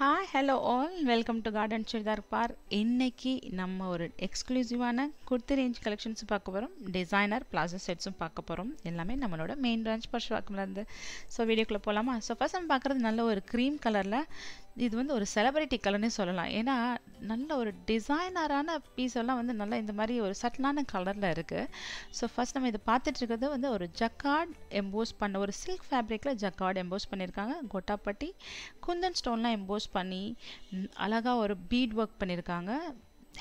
hi hello all welcome to garden churidar bar இன்றைக்கி நம்ம ஒரு எக்ஸ்க்ளூசிவான குர்த்தி ரேஞ்ச் கலெக்ஷன்ஸும் பார்க்க போகிறோம் டிசைனர் பிளாசோ செட்ஸும் பார்க்க போகிறோம் எல்லாமே நம்மளோட மெயின் பிரான்ச் பர்ஷ் இருந்து ஸோ வீடியோக்குள்ளே போகலாமா ஸோ ஃபஸ்ட் நம்ம பார்க்குறது நல்ல ஒரு க்ரீம் கலரில் இது வந்து ஒரு செலிபிரிட்டி கலர்னே சொல்லலாம் ஏன்னா நல்ல ஒரு டிசைனரான பீஸ் எல்லாம் வந்து நல்லா இந்த மாதிரி ஒரு சட்டிலான கலரில் இருக்குது ஸோ ஃபஸ்ட் நம்ம இதை பார்த்துட்டு இருக்கிறது வந்து ஒரு ஜக்கார்ட் எம்போஸ் பண்ண ஒரு சில்க் ஃபேப்ரிக்கில் ஜக்கார்ட் எம்போஸ் பண்ணியிருக்காங்க கொட்டாப்பட்டி குந்தன் ஸ்டோன்லாம் எம்போஸ் பண்ணி அழகாக ஒரு பீட் ஒர்க் பண்ணியிருக்காங்க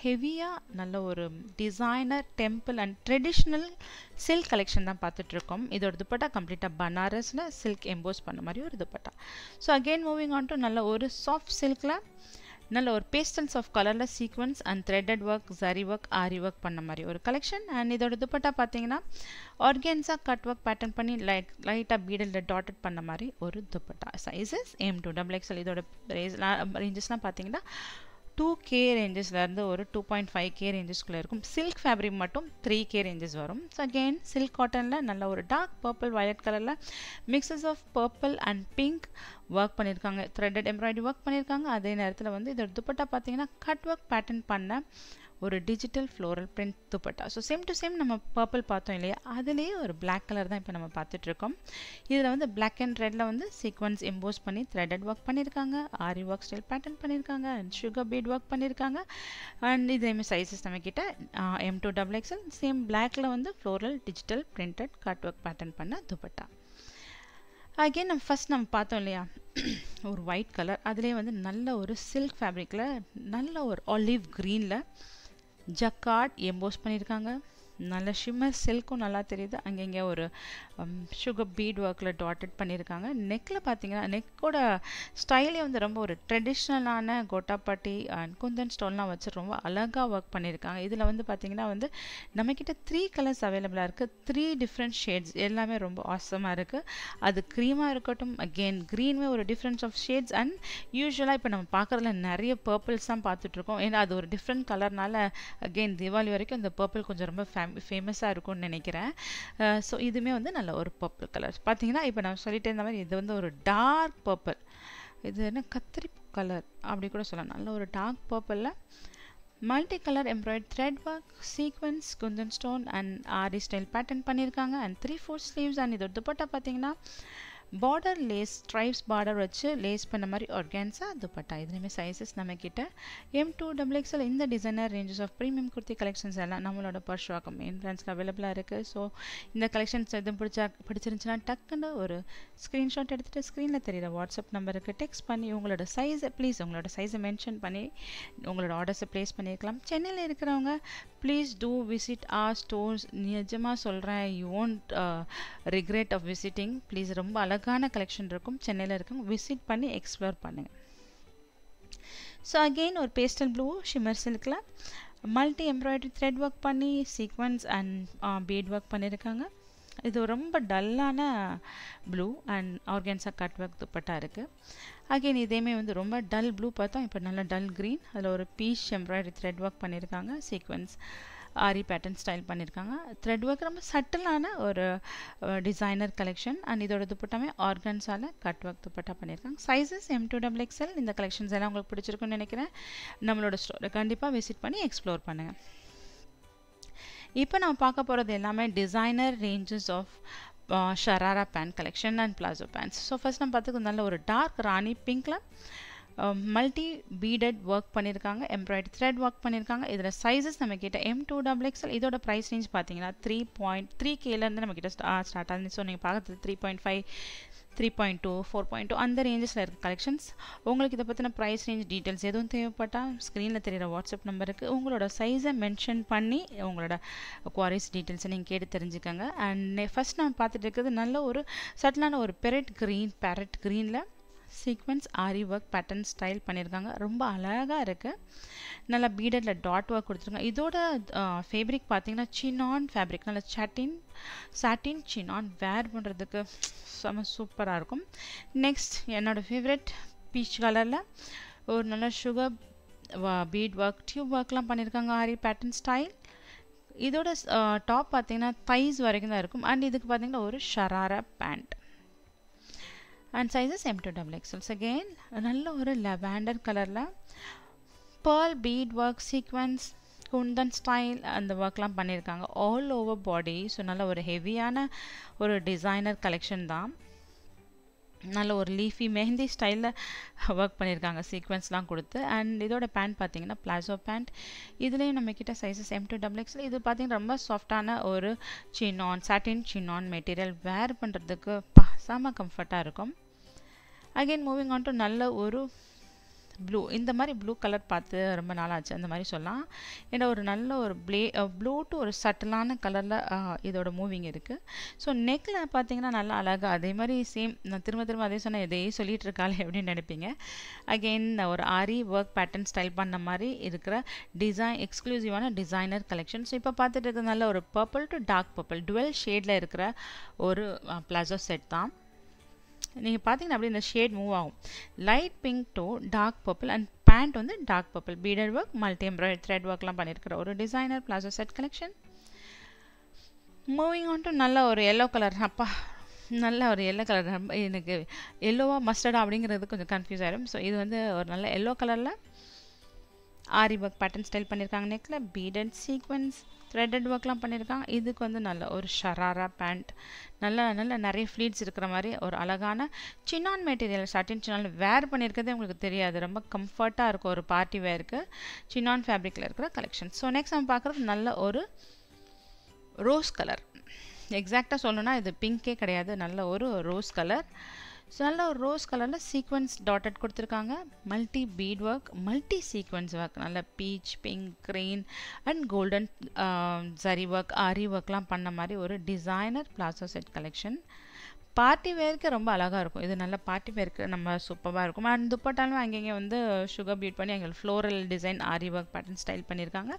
ஹெவியாக நல்ல ஒரு designer temple and traditional silk collection தான் பார்த்துட்ருக்கோம் இதோட துப்பட்டா கம்ப்ளீட்டாக பனாரஸில் சில்க் எம்போஸ் பண்ண மாதிரி ஒரு dupatta so again moving on to நல்ல ஒரு சாஃப்ட் சில்கில் நல்ல ஒரு பேஸ்டல்ஸ் ஆஃப் கலரில் sequins and threaded work zari work aari work பண்ண மாதிரி ஒரு கலெக்ஷன் அண்ட் இதோட துப்பட்டா பார்த்தீங்கன்னா ஆர்கேன்ஸாக கட் ஒர்க் பேட்டர்ன் பண்ணி லைட் லைட்டாக பீடலில் டாட்டட் பண்ண மாதிரி ஒரு dupatta sizes M to double XL இதோட ரேஞ்சஸ்லாம் பார்த்தீங்கன்னா டூ கே ரேஞ்சஸ்லேருந்து ஒரு டூ பாயிண்ட் ஃபைவ் கே ரேஞ்சஸ்குள்ளே இருக்கும் சில்க் ஃபேப்ரிக் மட்டும் த்ரீ கே ரேஞ்சஸ் வரும் ஸோ அகெயின் சில்க் காட்டனில் நல்ல ஒரு டார்க் பர்பிள் வயலட் கலரில் mixes of purple and pink work பண்ணியிருக்காங்க த்ரெட்டட் எம்ப்ராய்டரி ஒர்க் பண்ணியிருக்காங்க அதே நேரத்தில் வந்து இதோட துப்பட்டா பார்த்தீங்கன்னா கட் ஒர்க் பேட்டர்ன் பண்ண ஒரு digital floral print dupatta so same to same நம்ம பர்பிள் பார்த்தோம் இல்லையா அதுலேயே ஒரு பிளாக் கலர் தான் இப்போ நம்ம பார்த்துட்ருக்கோம் இதில் வந்து பிளாக் அண்ட் ரெட்டில் வந்து சீக்வன்ஸ் இம்போஸ் பண்ணி த்ரெட் ஒர்க் பண்ணியிருக்காங்க ஆரி ஒர்க் ஸ்டைல் பேட்டர்ன் பண்ணியிருக்காங்க அண்ட் சுகர் பீட் ஒர்க் பண்ணியிருக்காங்க அண்ட் இதேமாதிரி சைஸஸ் நம்மக்கிட்ட M to double XL same பிளாக்கில் வந்து floral digital printed cut work pattern பண்ண துப்பட்டா அகெயின் நம்ம ஃபஸ்ட் நம்ம பார்த்தோம் இல்லையா ஒரு ஒயிட் கலர் அதுலேயே வந்து நல்ல ஒரு சில்க் ஃபேப்ரிக்கில் நல்ல ஒரு ஆலிவ் க்ரீனில் ஜக்கார்ட் எம்போஸ் பண்ணியிருக்காங்க நல்ல ஷிம்மர் சில்க்கும் நல்லா தெரியுது அங்கங்கே ஒரு சுகர் பீட் ஒர்க்கில் டாட்டட் பண்ணியிருக்காங்க நெக்கில் பார்த்தீங்கன்னா நெக்கோட ஸ்டைலே வந்து ரொம்ப ஒரு ட்ரெடிஷ்னலான கோட்டாப்பாட்டி அண்ட் குந்தன் ஸ்டோன்லாம் வச்சு ரொம்ப அழகாக ஒர்க் பண்ணியிருக்காங்க இதில் வந்து பார்த்தீங்கன்னா வந்து நம்மக்கிட்ட த்ரீ கலர்ஸ் அவைலபிளாக இருக்குது த்ரீ டிஃப்ரெண்ட் ஷேட்ஸ் எல்லாமே ரொம்ப ஆசமாக இருக்குது அது க்ரீமாக இருக்கட்டும் அகெயின் க்ரீனுமே ஒரு டிஃப்ரென்ஸ் ஆஃப் ஷேட்ஸ் அண்ட் யூஸ்வலாக இப்போ நம்ம பார்க்குறதுல நிறைய பர்பிள்ஸ் தான் பார்த்துட்ருக்கோம் ஏன்னா அது ஒரு டிஃப்ரெண்ட் கலர்னால அகெயின் தீபாவளி வரைக்கும் அந்த பர்பிள் கொஞ்சம் ரொம்ப ஃபேமஸாக இருக்கும்னு நினைக்கிறேன் ஸோ இதுவுமே வந்து நல்ல ஒரு பர்பிள் கலர் பார்த்தீங்கன்னா இப்போ நான் சொல்லிகிட்டே இருந்த மாதிரி இது வந்து ஒரு டார்க் பர்பிள் இது என்ன கத்திரி கலர் அப்படி கூட சொல்லலாம் நல்ல ஒரு டார்க் பர்பிளில் multi colour embroid thread work sequins kundan stone and aari style pattern பண்ணியிருக்காங்க and three four sleeves and இது துப்பட்டா பார்த்தீங்கன்னா பார்டர் லேஸ் ஸ்ட்ரைப்ஸ் பார்டர் வச்சு லேஸ் பண்ண மாதிரி ஆர்கான்ஸா துப்பட்டா இதுலேயுமே சைஸஸ் நம்ம நம்மக்கிட்ட எம் டூ டபுள் எக்ஸல் இந்த designer ranges of premium kurti collections எல்லாம் நம்மளோட பர்ஷாக்கம் என் பிரான்ஸில் அவைலபிளாக இருக்குது ஸோ இந்த கலெக்ஷன்ஸ் எதுவும் பிடிச்சா பிடிச்சிருந்துச்சுன்னா டக்குன்னு ஒரு ஸ்க்ரீன்ஷாட் எடுத்துகிட்டு ஸ்க்ரீனில் தெரியுற வாட்ஸ்அப் நம்பருக்கு டெக்ஸ்ட் பண்ணி உங்களோட சைஸை ப்ளீஸ் உங்களோட சைஸை மென்ஷன் பண்ணி உங்களோட ஆர்டர்ஸை ப்ளேஸ் பண்ணியிருக்கலாம் சென்னையில் இருக்கிறவங்க please to visit our stores நிஜமாக சொல்கிறேன் you won't regret of visiting please ரொம்ப அழகாக அழகான கலெக்ஷன் இருக்கும் சென்னையில் இருக்கும் விசிட் பண்ணி எக்ஸ்ப்ளோர் பண்ணுங்கள் ஸோ அகெயின் ஒரு பேஸ்டல் ப்ளூ ஷிமர் சில்கில் மல்டி எம்ப்ராய்டரி த்ரெட் ஒர்க் பண்ணி sequins and bead uh, work பண்ணியிருக்காங்க இது ரொம்ப டல்லான ப்ளூ அண்ட் ஆர்கான்ஸாக கட் ஒர்க் துப்பட்டா இருக்குது அகெயின் இதேமே வந்து ரொம்ப டல் ப்ளூ பார்த்தோம் இப்போ நல்லா டல் க்ரீன் அதில் ஒரு பீச் எம்ப்ராய்டரி த்ரெட் ஒர்க் பண்ணியிருக்காங்க சீக்வன்ஸ் ஆரி பேட்டர்ன் ஸ்டைல் பண்ணியிருக்காங்க த்ரெட் ஒர்க் ரொம்ப சட்டிலான ஒரு டிசைனர் கலெக்ஷன் அண்ட் இதோட துப்பட்டாமே ஆர்கன்ஸால் கட் ஒர்க் துப்பட்டா பண்ணியிருக்காங்க sizes M to double XL இந்த கலெக்ஷன்ஸ் எல்லாம் உங்களுக்கு பிடிச்சிருக்குன்னு நினைக்கிறேன் நம்மளோட ஸ்டோரை கண்டிப்பாக விசிட் பண்ணி எக்ஸ்ப்ளோர் பண்ணுங்கள் இப்போ நம்ம பார்க்க போகிறது எல்லாமே designer ranges of sharara pant collection and palazzo pants so first நம்ம பார்த்துக்கு நல்ல ஒரு டார்க் ராணி பிங்க்கில் மல்டி um, பீடட் ஒர்க் பண்ணியிருக்காங்க எம்ப்ராய்டரி த்ரெட் ஒர்க் பண்ணியிருக்காங்க இதில் சைஸஸ் நம்ம கிட்ட எம் டூ டபுள் எக்ஸ்எல் இதோட ப்ரைஸ் ரேஞ்ச் பார்த்தீங்கன்னா த்ரீ பாயிண்ட் த்ரீ கேலேருந்து நம்ம கிட்ட ஸ்டார்ட் ஆகுது ஸோ நீங்கள் பார்க்குறது three point five three point two four point two அந்த ரேஞ்சஸில் இருக்க கலெக்ஷன்ஸ் உங்களுக்கு இதை பற்றின ப்ரைஸ் ரேஞ்ச் டீட்டெயில்ஸ் எதுவும் தேவைப்பட்டால் ஸ்க்ரீனில் தெரியிற வாட்ஸ்அப் நம்பருக்கு உங்களோட சைஸை மென்ஷன் பண்ணி உங்களோட குவாரிஸ் டீட்டெயில்ஸை நீங்கள் கேட்டு தெரிஞ்சுக்கோங்க அண்ட் ஃபஸ்ட் நான் பார்த்துட்டு இருக்கிறது நல்ல ஒரு சட்டிலான ஒரு பெரட் க்ரீன் பேரட் க்ரீனில் sequins aari work pattern style பண்ணியிருக்காங்க ரொம்ப அழகாக இருக்குது நல்லா பீடரில் டாட் ஒர்க் கொடுத்துருக்காங்க இதோட ஃபேப்ரிக் பார்த்தீங்கன்னா சினான் ஃபேப்ரிக் நல்லா சட்டின் சாட்டின் சினான் வேர் பண்ணுறதுக்கு செம சூப்பராக இருக்கும் நெக்ஸ்ட் என்னோடய ஃபேவரட் பீச் கலரில் ஒரு நல்ல சுகர் பீட் ஒர்க் டியூப் ஒர்க்லாம் பண்ணியிருக்காங்க ஆரி பேட்டர்ன் ஸ்டைல் இதோட டாப் பார்த்தீங்கன்னா தைஸ் வரைக்கும் தான் இருக்கும் அண்ட் இதுக்கு பார்த்தீங்கன்னா ஒரு sharara pant and sizes M to double XLs again நல்ல ஒரு லெவாண்டர் கலரில் pearl bead work sequins kundan style அந்த ஒர்க்லாம் பண்ணியிருக்காங்க ஆல் ஓவர் பாடி ஸோ நல்ல ஒரு ஹெவியான ஒரு டிசைனர் கலெக்ஷன் தான் நல்ல ஒரு லீஃபி மெஹந்தி ஸ்டைலில் ஒர்க் பண்ணியிருக்காங்க சீக்வன்ஸ்லாம் கொடுத்து அண்ட் இதோட பேண்ட் பார்த்தீங்கன்னா பிளாசோ பேண்ட் இதுலேயும் நம்மக்கிட்ட சைஸஸ் எம் டூ டபுள் எக்ஸில் இது பார்த்தீங்கன்னா ரொம்ப சாஃப்டான ஒரு chinon satin chinon material wear பண்ணுறதுக்கு செம கம்ஃபர்ட்டாக இருக்கும் அகெயின் மூவிங் ஆன் டு நல்ல ஒரு ப்ளூ இந்த மாதிரி ப்ளூ கலர் பார்த்து ரொம்ப நாளாச்சு அந்த மாதிரி சொல்லலாம் ஏன்னா ஒரு நல்ல ஒரு ப்ளே ப்ளூ டு ஒரு சட்டிலான கலரில் இதோட மூவிங் இருக்குது ஸோ நெக்கில் பார்த்தீங்கன்னா நல்லா அழகாக அதே மாதிரி சேம் நான் திரும்ப திரும்ப அதே சொன்னேன் எதையே சொல்லிகிட்டு இருக்காள் எப்படின்னு நினைப்பீங்க அகெயின் ஒரு ஆரி ஒர்க் பேட்டர்ன் ஸ்டைல் பண்ண மாதிரி இருக்கிற டிசைன் எக்ஸ்க்ளூசிவான டிசைனர் கலெக்ஷன் ஸோ இப்போ பார்த்துட்டு இருக்கிறது நல்ல ஒரு purple to dark purple dual ஷேடில் இருக்கிற ஒரு ப்ளாசோ செட் தான் நீங்கள் பார்த்தீங்கன்னா அப்படியே இந்த ஷேட் மூவ் ஆகும் light pink to dark purple and pant வந்து dark purple beaded work multi embroidery thread ஒர்க்லாம் பண்ணியிருக்கிற ஒரு designer palazzo set collection moving on to நல்ல ஒரு எல்லோ கலர் அப்பா நல்ல ஒரு எல்லோ கலர் எனக்கு எல்லோவா மஸ்டர்டா அப்படிங்கிறது கொஞ்சம் கன்ஃபியூஸ் ஆகிடும் ஸோ இது வந்து ஒரு நல்ல எல்லோ கலரில் ஆரி ஒர்க் பேட்டர்ன் ஸ்டைல் பண்ணியிருக்காங்க நெக்கில் பீடட் சீக்வன்ஸ் த்ரெட்டட் ஒர்க்லாம் பண்ணியிருக்காங்க இதுக்கு வந்து நல்ல ஒரு ஷராரா பேண்ட் நல்ல நல்ல நிறைய ஃப்ளீட்ஸ் இருக்கிற மாதிரி ஒரு அழகான சின்னான் மெட்டீரியல் சட்டின் சின்னால் வேர் பண்ணியிருக்கிறதே உங்களுக்கு தெரியாது ரொம்ப கம்ஃபர்ட்டாக இருக்கும் ஒரு பார்ட்டி வேருக்கு சின்னான் ஃபேப்ரிக்கில் இருக்கிற கலெக்ஷன் ஸோ நெக்ஸ்ட் நம்ம பார்க்குறது நல்ல ஒரு ரோஸ் கலர் எக்ஸாக்டாக சொல்லணுன்னா இது பிங்க்கே கிடையாது நல்ல ஒரு ரோஸ் கலர் ஸோ நல்லா ஒரு ரோஸ் கலரில் சீக்வன்ஸ் டாட்டட் கொடுத்துருக்காங்க multi bead work multi sequins work நல்ல peach pink green and golden zari work aari ஒர்க்லாம் பண்ண மாதிரி ஒரு designer palazzo set collection party வேருக்கு ரொம்ப அழகாக இருக்கும் இது நல்ல பார்ட்டி வேருக்கு நம்ம சூப்பராக இருக்கும் அண்ட் துப்பட்டாலும் அங்கங்கே வந்து சுகர் பீட் பண்ணி எங்களுக்கு floral design aari work pattern style பண்ணியிருக்காங்க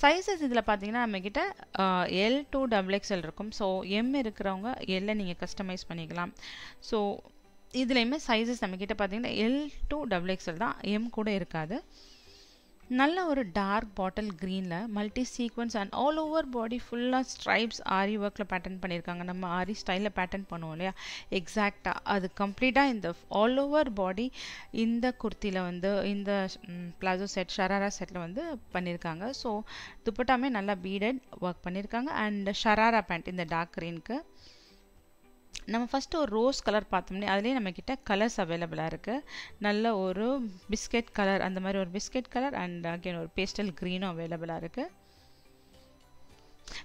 சைஸஸ் இதில் பார்த்தீங்கன்னா நம்மக்கிட்ட எல் டூ டபுள் எக்ஸ்எல் இருக்கும் ஸோ எம் இருக்கிறவங்க எல்லை நீங்கள் கஸ்டமைஸ் பண்ணிக்கலாம் ஸோ இதுலேயுமே சைஸஸ் நம்மக்கிட்ட பார்த்தீங்கன்னா எல் டூ டபுள் எக்ஸ்எல் தான் எம் கூட இருக்காது நல்ல ஒரு டார்க் பாட்டில் க்ரீனில் multi sequins and all over body ஃபுல்லாக ஸ்ட்ரைப்ஸ் ஆரி ஒர்க்கில் பேட்டர்ன் பண்ணியிருக்காங்க நம்ம ஆரி ஸ்டைலில் பேட்டர்ன் பண்ணுவோம் இல்லையா எக்ஸாக்டாக அது கம்ப்ளீட்டாக இந்த ஆல் ஓவர் பாடி இந்த குர்த்தியில் வந்து இந்த பிளாசோ செட் ஷராரா செட்டில் வந்து பண்ணியிருக்காங்க ஸோ துப்பட்டாமே நல்லா பீடட் ஒர்க் பண்ணியிருக்காங்க அண்ட் ஷராரா பேண்ட் இந்த டார்க் க்ரீனுக்கு நம்ம ஃபஸ்ட்டு ஒரு ரோஸ் கலர் பார்த்தோம்னே அதுலேயே நம்மக்கிட்ட கலர்ஸ் அவைலபிளாக இருக்குது நல்ல ஒரு பிஸ்கெட் கலர் அந்த மாதிரி ஒரு பிஸ்கெட் கலர் அண்ட் அகேன் ஒரு பேஸ்டல் க்ரீனும் அவைலபிளாக இருக்குது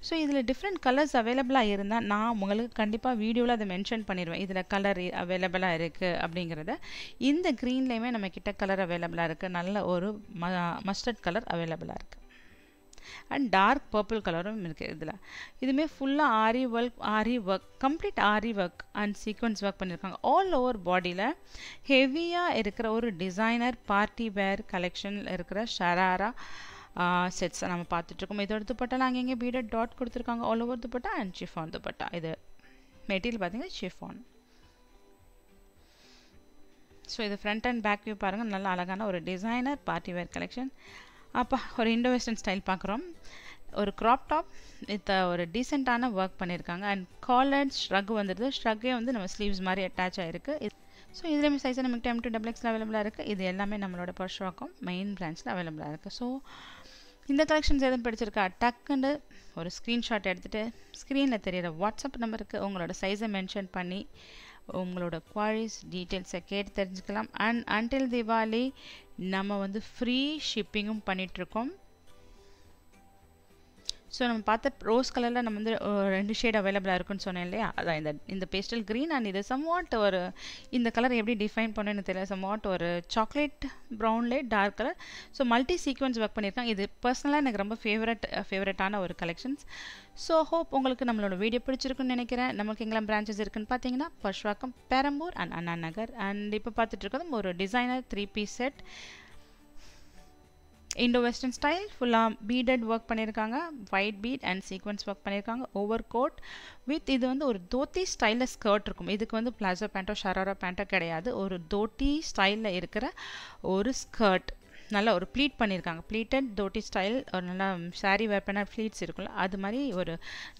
ஸோ இதில் டிஃப்ரெண்ட் கலர்ஸ் அவைலபிளாக இருந்தால் நான் உங்களுக்கு கண்டிப்பாக வீடியோவில் அதை மென்ஷன் பண்ணிடுவேன் இதில் கலர் அவைலபிளாக இருக்குது அப்படிங்கிறத இந்த க்ரீன்லேயுமே நம்மக்கிட்ட கலர் அவைலபிளாக இருக்குது நல்ல ஒரு ம மஸ்டர்ட் கலர் அவைலபிளாக இருக்குது அண்ட் டார்க் பர்பிள் கலரும் இருக்குது இதில் இதுவுமே ஃபுல்லாக aari work aari work complete aari work and sequins work பண்ணியிருக்காங்க ஆல் ஓவர் பாடியில் ஹெவியாக இருக்கிற ஒரு டிசைனர் பார்ட்டி வேர் கலெக்ஷனில் இருக்கிற ஷராரா செட்ஸை நம்ம பார்த்துட்ருக்கோம் இதை துப்பட்டா நாங்கள் எங்கே பீடட் டாட் கொடுத்துருக்காங்க all over dupatta and chiffon dupatta இது மெட்டீரியல் பார்த்தீங்கன்னா ஷிஃபான் ஸோ இது ஃப்ரண்ட் அண்ட் பேக் வியூ பாருங்கள் நல்ல அழகான ஒரு டிசைனர் பார்ட்டி வேர் கலெக்ஷன் அப்போ ஒரு இண்டோ வெஸ்டர்ன் ஸ்டைல் பார்க்குறோம் ஒரு க்ராப் டாப் வித் ஒரு டீசெண்டான ஒர்க் பண்ணியிருக்காங்க அண்ட் காலர் ஷ்ரக் வந்துடுது ஷ்ரக்கே வந்து நம்ம ஸ்லீவ்ஸ் மாதிரி அட்டாச் ஆகிருக்கு ஸோ இதுலேயுமே சைஸ் நமக்கு டெம் டூ டபுள் எக்ஸில் அவைலபிளாக இருக்குது இது எல்லாமே நம்மளோட பர்ஷாக்கும் மெயின் பிரான்ச்சில் அவைலபிளாக இருக்குது ஸோ இந்த கலெக்ஷன்ஸ் எதுவும் பிடிச்சிருக்கா டக்குன்னு ஒரு ஸ்க்ரீன்ஷாட் எடுத்துகிட்டு ஸ்க்ரீனில் தெரியிற வாட்ஸ்அப் நம்பருக்கு உங்களோட சைஸை மென்ஷன் பண்ணி உங்களோட குவாரிஸ் டீட்டெயில்ஸை கேட்டு தெரிஞ்சுக்கலாம் அண்ட் அன்டில் தீபாவளி நம்ம வந்து ஃப்ரீ ஷிப்பிங்கும் பண்ணிகிட்ருக்கோம் ஸோ நம்ம பார்த்த ரோஸ் கலரில் நம்ம வந்து ரெண்டு ஷேட் அவைலபிளாக இருக்குன்னு சொன்னேன் இல்லையா அதான் இந்த இந்த பேஸ்டல் க்ரீன் அண்ட் இது சம் வாட் ஒரு இந்த கலர் எப்படி டிஃபைன் பண்ணணும்னு தெரியல சம் வாட் ஒரு சாக்லேட் ப்ரௌன்லே dark colour so multi sequins work பண்ணியிருக்காங்க இது பர்சனலாக எனக்கு ரொம்ப ஃபேவரட் ஃபேவரட்டான ஒரு கலெக்ஷன்ஸ் ஸோ ஹோப் உங்களுக்கு நம்மளோட வீடியோ பிடிச்சிருக்குன்னு நினைக்கிறேன் நமக்கு எங்கெல்லாம் பிரான்ச்சஸ் இருக்குன்னு பார்த்தீங்கன்னா பஷ்வாக்கம் பெரம்பூர் அண்ட் அண்ணா நகர் அண்ட் இப்போ பார்த்துட்டு இருக்கிறது ஒரு designer three piece set Indo western style ஃபுல்லாக பீடட் ஒர்க் பண்ணியிருக்காங்க white bead and sequins work பண்ணியிருக்காங்க ஓவர் கோட் வித் இது வந்து ஒரு தோத்தி ஸ்டைலில் ஸ்கர்ட் இருக்கும் இதுக்கு வந்து பிளாசோ பேண்ட்டோ ஷராரா பேண்ட்டோ கிடையாது ஒரு தோட்டி ஸ்டைலில் இருக்கிற ஒரு ஸ்கர்ட் நல்லா ஒரு ப்ளீட் பண்ணியிருக்காங்க ப்ளீட்டட் தோட்டி ஸ்டைல் ஒரு நல்லா சாரீ வேப்பனா ஃப்ளீட்ஸ் ப்ளீட்ஸ் இருக்கும்ல அது மாதிரி ஒரு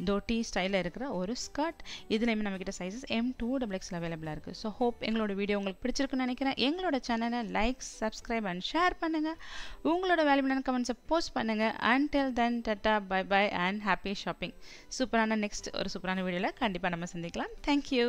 தோட்டி ஸ்டைலில் இருக்கிற ஒரு ஸ்கர்ட் இதுலேயுமே நம்மக்கிட்ட சைஸஸ் எம் டூ டபுள் எக்ஸில் அவைலபிளாக இருக்குது ஸோ ஹோப் எங்களோட வீடியோ உங்களுக்கு பிடிச்சிருக்குன்னு நினைக்கிறேன் எங்களோட சேனலை லைக் சப்ஸ்கிரைப் அண்ட் ஷேர் பண்ணுங்கள் உங்களோட வேல்யூபிளான கமெண்ட்ஸை போஸ்ட் பண்ணுங்கள் and tell then tata bye bye and happy shopping சூப்பரான நெக்ஸ்ட் ஒரு சூப்பரான வீடியோவில் கண்டிப்பாக நம்ம சந்திக்கலாம் தேங்க்யூ